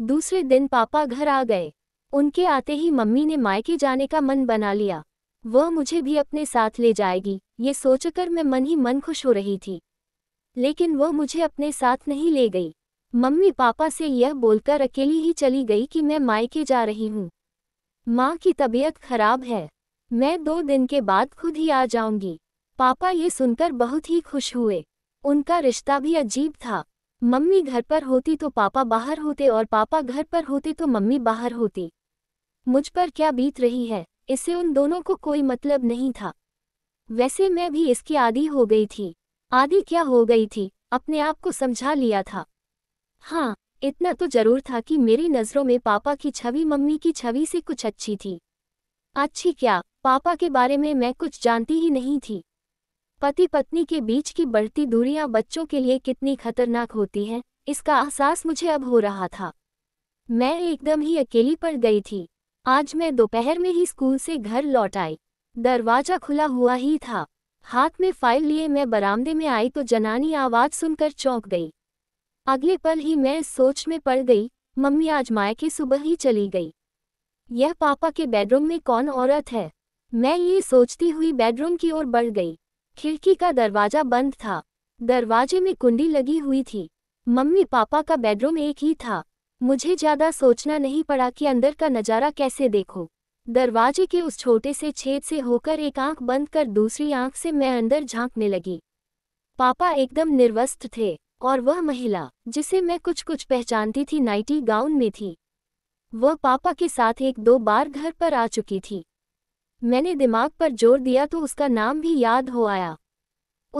दूसरे दिन पापा घर आ गए उनके आते ही मम्मी ने मायके जाने का मन बना लिया वह मुझे भी अपने साथ ले जाएगी ये सोचकर मैं मन ही मन खुश हो रही थी लेकिन वह मुझे अपने साथ नहीं ले गई मम्मी पापा से यह बोलकर अकेली ही चली गई कि मैं मायके जा रही हूँ माँ की तबीयत खराब है मैं दो दिन के बाद खुद ही आ जाऊंगी पापा ये सुनकर बहुत ही खुश हुए उनका रिश्ता भी अजीब था मम्मी घर पर होती तो पापा बाहर होते और पापा घर पर होते तो मम्मी बाहर होती मुझ पर क्या बीत रही है इससे उन दोनों को कोई मतलब नहीं था वैसे मैं भी इसकी आदि हो गई थी आदि क्या हो गई थी अपने आप को समझा लिया था हाँ इतना तो जरूर था कि मेरी नज़रों में पापा की छवि मम्मी की छवि से कुछ अच्छी थी अच्छी क्या पापा के बारे में मैं कुछ जानती ही नहीं थी पति पत्नी के बीच की बढ़ती दूरियां बच्चों के लिए कितनी खतरनाक होती हैं इसका एहसास मुझे अब हो रहा था मैं एकदम ही अकेली पड़ गई थी आज मैं दोपहर में ही स्कूल से घर लौट आई दरवाजा खुला हुआ ही था हाथ में फाइल लिए मैं बरामदे में आई तो जनानी आवाज़ सुनकर चौंक गई अगले पल ही मैं इस सोच में पड़ गई मम्मी आज मायके सुबह ही चली गई यह पापा के बेडरूम में कौन औरत है मैं ये सोचती हुई बेडरूम की ओर बढ़ गई खिड़की का दरवाजा बंद था दरवाजे में कुंडी लगी हुई थी मम्मी पापा का बेडरूम एक ही था मुझे ज्यादा सोचना नहीं पड़ा कि अंदर का नज़ारा कैसे देखो दरवाजे के उस छोटे से छेद से होकर एक आंख बंद कर दूसरी आंख से मैं अंदर झांकने लगी पापा एकदम निर्वस्त थे और वह महिला जिसे मैं कुछ कुछ पहचानती थी नाइटी गाउन में थी वह पापा के साथ एक दो बार घर पर आ चुकी थी मैंने दिमाग पर जोर दिया तो उसका नाम भी याद हो आया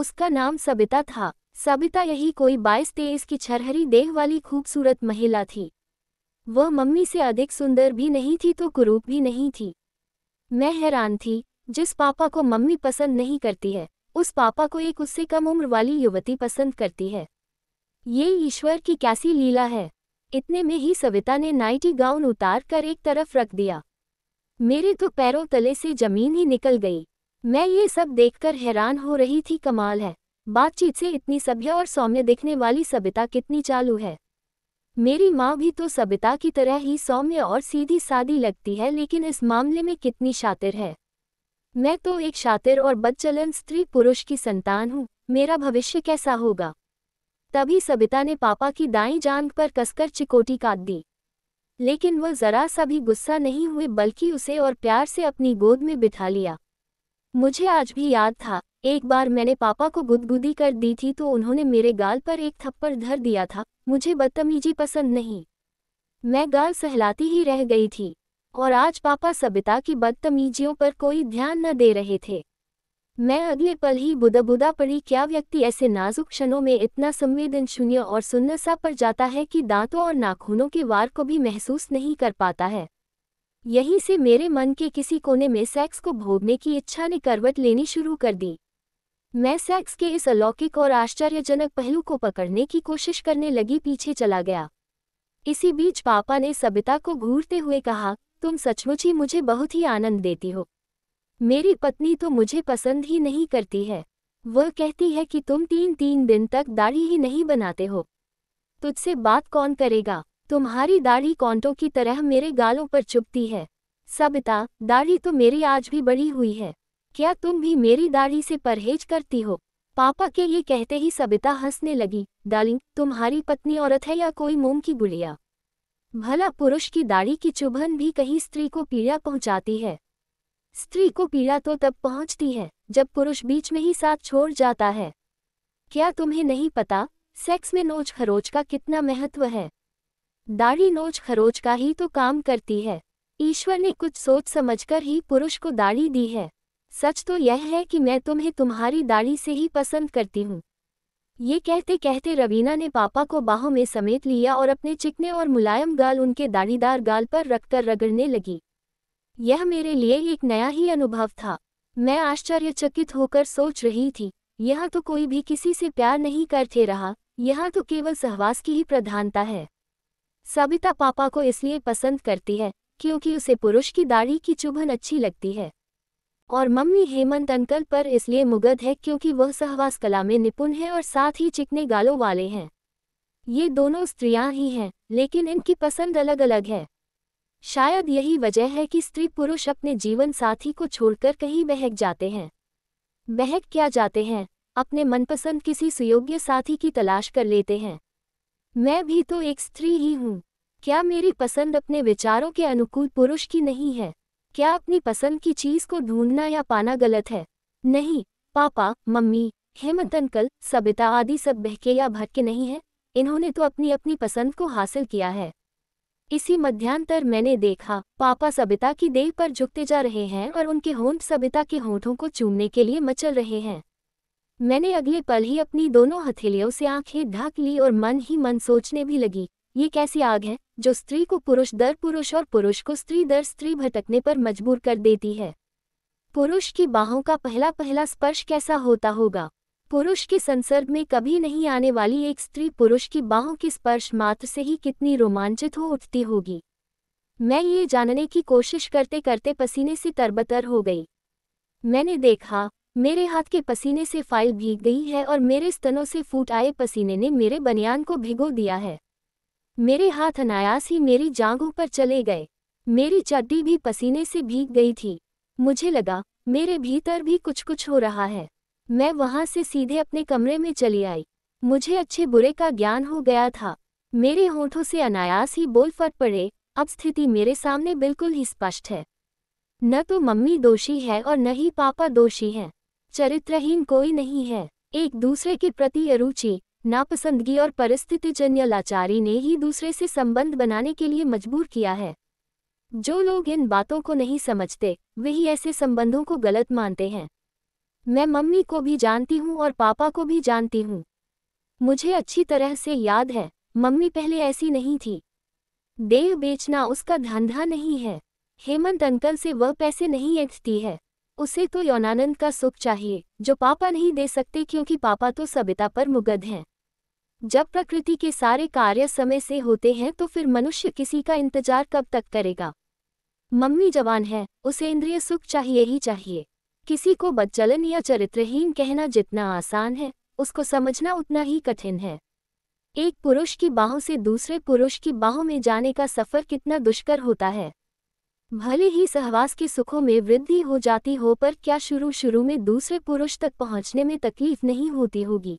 उसका नाम सबिता था सबिता यही कोई बाईस तेईस की छरहरी देह वाली खूबसूरत महिला थी वह मम्मी से अधिक सुंदर भी नहीं थी तो कुरूप भी नहीं थी मैं हैरान थी जिस पापा को मम्मी पसंद नहीं करती है उस पापा को एक उससे कम उम्र वाली युवती पसंद करती है ये ईश्वर की कैसी लीला है इतने में ही सविता ने नाइटी गाउन उतार कर एक तरफ रख दिया मेरे तो पैरों तले से जमीन ही निकल गई मैं ये सब देखकर हैरान हो रही थी कमाल है बातचीत से इतनी सभ्य और सौम्य दिखने वाली सबिता कितनी चालू है मेरी माँ भी तो सबिता की तरह ही सौम्य और सीधी सादी लगती है लेकिन इस मामले में कितनी शातिर है मैं तो एक शातिर और बदचलन स्त्री पुरुष की संतान हूँ मेरा भविष्य कैसा होगा तभी सबिता ने पापा की दाई जान पर कसकर चिकोटी काट दी लेकिन वह जरा सा भी गुस्सा नहीं हुए बल्कि उसे और प्यार से अपनी गोद में बिठा लिया मुझे आज भी याद था एक बार मैंने पापा को गुदगुदी कर दी थी तो उन्होंने मेरे गाल पर एक थप्पड़ धर दिया था मुझे बदतमीजी पसंद नहीं मैं गाल सहलाती ही रह गई थी और आज पापा सबिता की बदतमीजियों पर कोई ध्यान न दे रहे थे मैं अगले पल ही बुदा बुदा पड़ी क्या व्यक्ति ऐसे नाजुक क्षणों में इतना संवेदन शून्य और सुन्न सा पड़ जाता है कि दांतों और नाखूनों के वार को भी महसूस नहीं कर पाता है यहीं से मेरे मन के किसी कोने में सेक्स को भोगने की इच्छा ने करवट लेनी शुरू कर दी मैं सेक्स के इस अलौकिक और आश्चर्यजनक पहलू को पकड़ने की कोशिश करने लगी पीछे चला गया इसी बीच पापा ने सबिता को घूरते हुए कहा तुम सचमुच ही मुझे बहुत ही आनंद देती हो मेरी पत्नी तो मुझे पसंद ही नहीं करती है वह कहती है कि तुम तीन तीन दिन तक दाढ़ी ही नहीं बनाते हो तुझसे बात कौन करेगा तुम्हारी दाढ़ी कौंटों की तरह मेरे गालों पर चुपती है सबिता दाढ़ी तो मेरी आज भी बड़ी हुई है क्या तुम भी मेरी दाढ़ी से परहेज करती हो पापा के ये कहते ही सबिता हंसने लगी डालिंग तुम्हारी पत्नी औरत है या कोई मोम की गुड़िया भला पुरुष की दाढ़ी की चुभन भी कहीं स्त्री को पीड़ा पहुंचाती है स्त्री को पीड़ा तो तब पहुंचती है जब पुरुष बीच में ही साथ छोड़ जाता है क्या तुम्हें नहीं पता सेक्स में नोच खरोच का कितना महत्व है दाढ़ी नोच खरोच का ही तो काम करती है ईश्वर ने कुछ सोच समझकर ही पुरुष को दाढ़ी दी है सच तो यह है कि मैं तुम्हें तुम्हारी दाढ़ी से ही पसंद करती हूँ ये कहते कहते रवीना ने पापा को बाहों में समेट लिया और अपने चिकने और मुलायम गाल उनके दाढ़ीदार गाल पर रखकर रगड़ने लगी यह मेरे लिए एक नया ही अनुभव था मैं आश्चर्यचकित होकर सोच रही थी यह तो कोई भी किसी से प्यार नहीं करते रहा यह तो केवल सहवास की ही प्रधानता है सबिता पापा को इसलिए पसंद करती है क्योंकि उसे पुरुष की दाढ़ी की चुभन अच्छी लगती है और मम्मी हेमंत अंकल पर इसलिए मुगध है क्योंकि वह सहवास कला में निपुण है और साथ ही चिकने गालों वाले हैं ये दोनों स्त्रियां ही हैं लेकिन इनकी पसंद अलग अलग है शायद यही वजह है कि स्त्री पुरुष अपने जीवन साथी को छोड़कर कहीं बहक जाते हैं बहक क्या जाते हैं अपने मनपसंद किसी सुयोग्य साथी की तलाश कर लेते हैं मैं भी तो एक स्त्री ही हूँ क्या मेरी पसंद अपने विचारों के अनुकूल पुरुष की नहीं है क्या अपनी पसंद की चीज़ को ढूंढना या पाना गलत है नहीं papa mummy Hemant uncle Sabita आदि सब बहके या भटके नहीं हैं इन्होंने तो अपनी अपनी पसंद को हासिल किया है इसी मध्यांतर मैंने देखा पापा सबिता की देह पर झुकते जा रहे हैं और उनके होंठ सबिता के होंठों को चूमने के लिए मचल रहे हैं मैंने अगले पल ही अपनी दोनों हथेलियों से आंखें ढक ली और मन ही मन सोचने भी लगी ये कैसी आग है जो स्त्री को पुरुष दर पुरुष और पुरुष को स्त्री दर स्त्री भटकने पर मजबूर कर देती है पुरुष की बाहों का पहला पहला स्पर्श कैसा होता होगा पुरुष के संसर्ग में कभी नहीं आने वाली एक स्त्री पुरुष की बाहों के स्पर्श मात्र से ही कितनी रोमांचित हो उठती होगी मैं ये जानने की कोशिश करते करते पसीने से तरबतर हो गई मैंने देखा मेरे हाथ के पसीने से फाइल भीग गई है और मेरे स्तनों से फूट आए पसीने ने मेरे बनियान को भिगो दिया है मेरे हाथ अनायास ही मेरी जांघों पर चले गए मेरी चड्डी भी पसीने से भीग गई थी मुझे लगा मेरे भीतर भी कुछ कुछ हो रहा है मैं वहां से सीधे अपने कमरे में चली आई मुझे अच्छे बुरे का ज्ञान हो गया था मेरे होठों से अनायास ही बोल फट पड़े अब स्थिति मेरे सामने बिल्कुल ही स्पष्ट है न तो मम्मी दोषी है और न ही पापा दोषी हैं चरित्रहीन कोई नहीं है एक दूसरे के प्रति अरुचि नापसंदगी और परिस्थितिजन्य लाचारी ने ही दूसरे से संबंध बनाने के लिए मजबूर किया है जो लोग इन बातों को नहीं समझते वही ऐसे संबंधों को गलत मानते हैं मैं मम्मी को भी जानती हूँ और पापा को भी जानती हूँ मुझे अच्छी तरह से याद है मम्मी पहले ऐसी नहीं थी देह बेचना उसका धंधा नहीं है हेमंत अंकल से वह पैसे नहीं ऐंठती है उसे तो यौनानंद का सुख चाहिए जो पापा नहीं दे सकते क्योंकि पापा तो सभ्यता पर मुगद हैं जब प्रकृति के सारे कार्य समय से होते हैं तो फिर मनुष्य किसी का इंतजार कब तक करेगा मम्मी जवान है उसे इंद्रिय सुख चाहिए ही चाहिए किसी को बच्चलन या चरित्रहीन कहना जितना आसान है उसको समझना उतना ही कठिन है एक पुरुष की बाहों से दूसरे पुरुष की बाहों में जाने का सफर कितना दुष्कर होता है भले ही सहवास के सुखों में वृद्धि हो जाती हो पर क्या शुरू शुरू में दूसरे पुरुष तक पहुंचने में तकलीफ नहीं होती होगी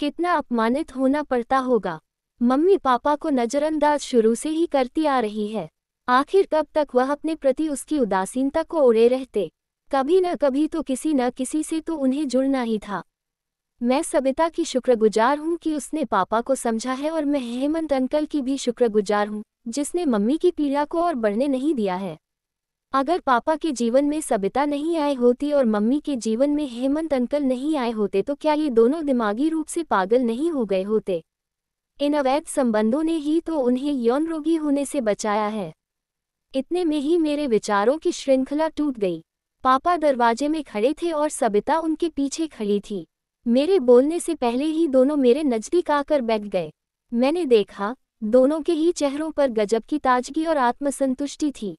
कितना अपमानित होना पड़ता होगा मम्मी पापा को नज़रअंदाज शुरू से ही करती आ रही है आखिर कब तक वह अपने प्रति उसकी उदासीनता को ओढ़े रहते कभी न कभी तो किसी न किसी से तो उन्हें जुड़ना ही था मैं सबिता की शुक्रगुजार हूँ कि उसने पापा को समझा है और मैं हेमंत अंकल की भी शुक्रगुजार हूँ जिसने मम्मी की पीड़ा को और बढ़ने नहीं दिया है अगर पापा के जीवन में सबिता नहीं आए होती और मम्मी के जीवन में हेमंत अंकल नहीं आए होते तो क्या ये दोनों दिमागी रूप से पागल नहीं हो गए होते इन अवैध संबंधों ने ही तो उन्हें यौन रोगी होने से बचाया है इतने में ही मेरे विचारों की श्रृंखला टूट गई पापा दरवाजे में खड़े थे और सबिता उनके पीछे खड़ी थी मेरे बोलने से पहले ही दोनों मेरे नज़दीक आकर बैठ गए मैंने देखा दोनों के ही चेहरों पर गजब की ताजगी और आत्मसंतुष्टि थी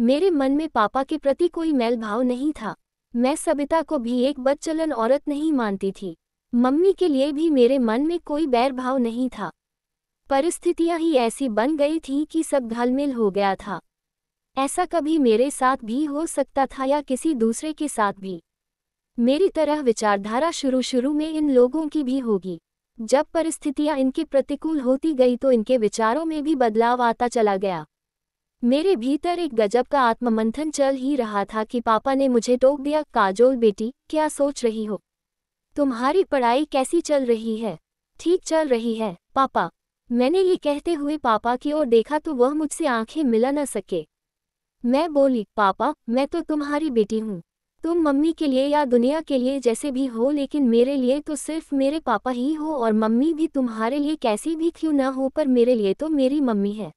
मेरे मन में पापा के प्रति कोई मेल भाव नहीं था मैं सबिता को भी एक बदचलन औरत नहीं मानती थी मम्मी के लिए भी मेरे मन में कोई बैर भाव नहीं था परिस्थितियां ही ऐसी बन गई थी कि सब घलमेल हो गया था ऐसा कभी मेरे साथ भी हो सकता था या किसी दूसरे के साथ भी मेरी तरह विचारधारा शुरू शुरू में इन लोगों की भी होगी जब परिस्थितियां इनके प्रतिकूल होती गई तो इनके विचारों में भी बदलाव आता चला गया मेरे भीतर एक गजब का आत्ममंथन चल ही रहा था कि पापा ने मुझे टोक दिया काजोल बेटी क्या सोच रही हो तुम्हारी पढ़ाई कैसी चल रही है ठीक चल रही है पापा मैंने ये कहते हुए पापा की ओर देखा तो वह मुझसे आंखें मिला न सके मैं बोली पापा मैं तो तुम्हारी बेटी हूँ तुम मम्मी के लिए या दुनिया के लिए जैसे भी हो लेकिन मेरे लिए तो सिर्फ मेरे पापा ही हो और मम्मी भी तुम्हारे लिए कैसी भी क्यों ना हो पर मेरे लिए तो मेरी मम्मी है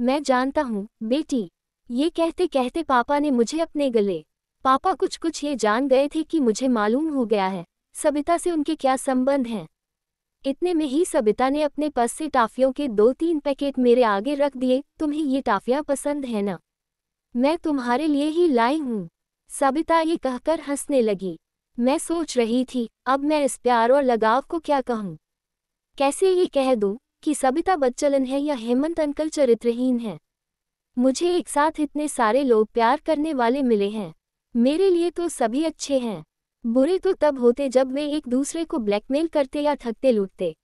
मैं जानता हूँ बेटी ये कहते कहते पापा ने मुझे अपने गले पापा कुछ कुछ ये जान गए थे कि मुझे मालूम हो गया है सबिता से उनके क्या संबंध हैं इतने में ही सबिता ने अपने पस से टाफियों के दो तीन पैकेट मेरे आगे रख दिए तुम्हें ये टाफियाँ पसंद है ना मैं तुम्हारे लिए ही लाई हूँ सबिता ये कहकर हंसने लगी मैं सोच रही थी अब मैं इस प्यार और लगाव को क्या कहूँ कैसे ये कह दूँ कि सबिता बच्चलन है या हेमंत अंकल चरित्रहीन है मुझे एक साथ इतने सारे लोग प्यार करने वाले मिले हैं मेरे लिए तो सभी अच्छे हैं बुरे तो तब होते जब वे एक दूसरे को ब्लैकमेल करते या थकते लूटते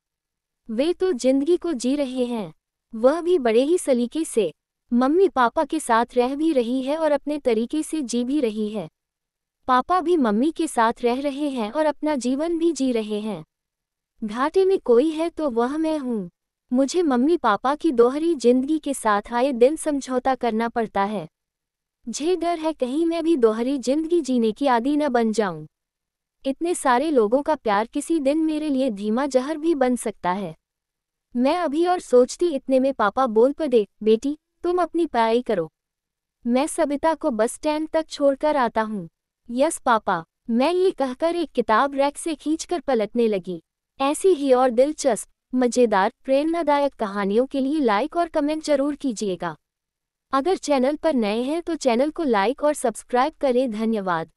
वे तो जिंदगी को जी रहे हैं वह भी बड़े ही सलीके से मम्मी पापा के साथ रह भी रही है और अपने तरीके से जी भी रही है पापा भी मम्मी के साथ रह रहे हैं और अपना जीवन भी जी रहे हैं घाटे में कोई है तो वह मैं हूँ मुझे मम्मी पापा की दोहरी जिंदगी के साथ आए दिन समझौता करना पड़ता है झे डर है कहीं मैं भी दोहरी जिंदगी जीने की आदि न बन जाऊं। इतने सारे लोगों का प्यार किसी दिन मेरे लिए धीमा जहर भी बन सकता है मैं अभी और सोचती इतने में पापा बोल देख बेटी तुम अपनी पढ़ाई करो मैं सबिता को बस स्टैंड तक छोड़कर आता हूँ यस पापा मैं ये कहकर एक किताब रैक से खींचकर पलटने लगी ऐसी ही और दिलचस्प मज़ेदार प्रेरणादायक कहानियों के लिए लाइक और कमेंट जरूर कीजिएगा अगर चैनल पर नए हैं तो चैनल को लाइक और सब्सक्राइब करें धन्यवाद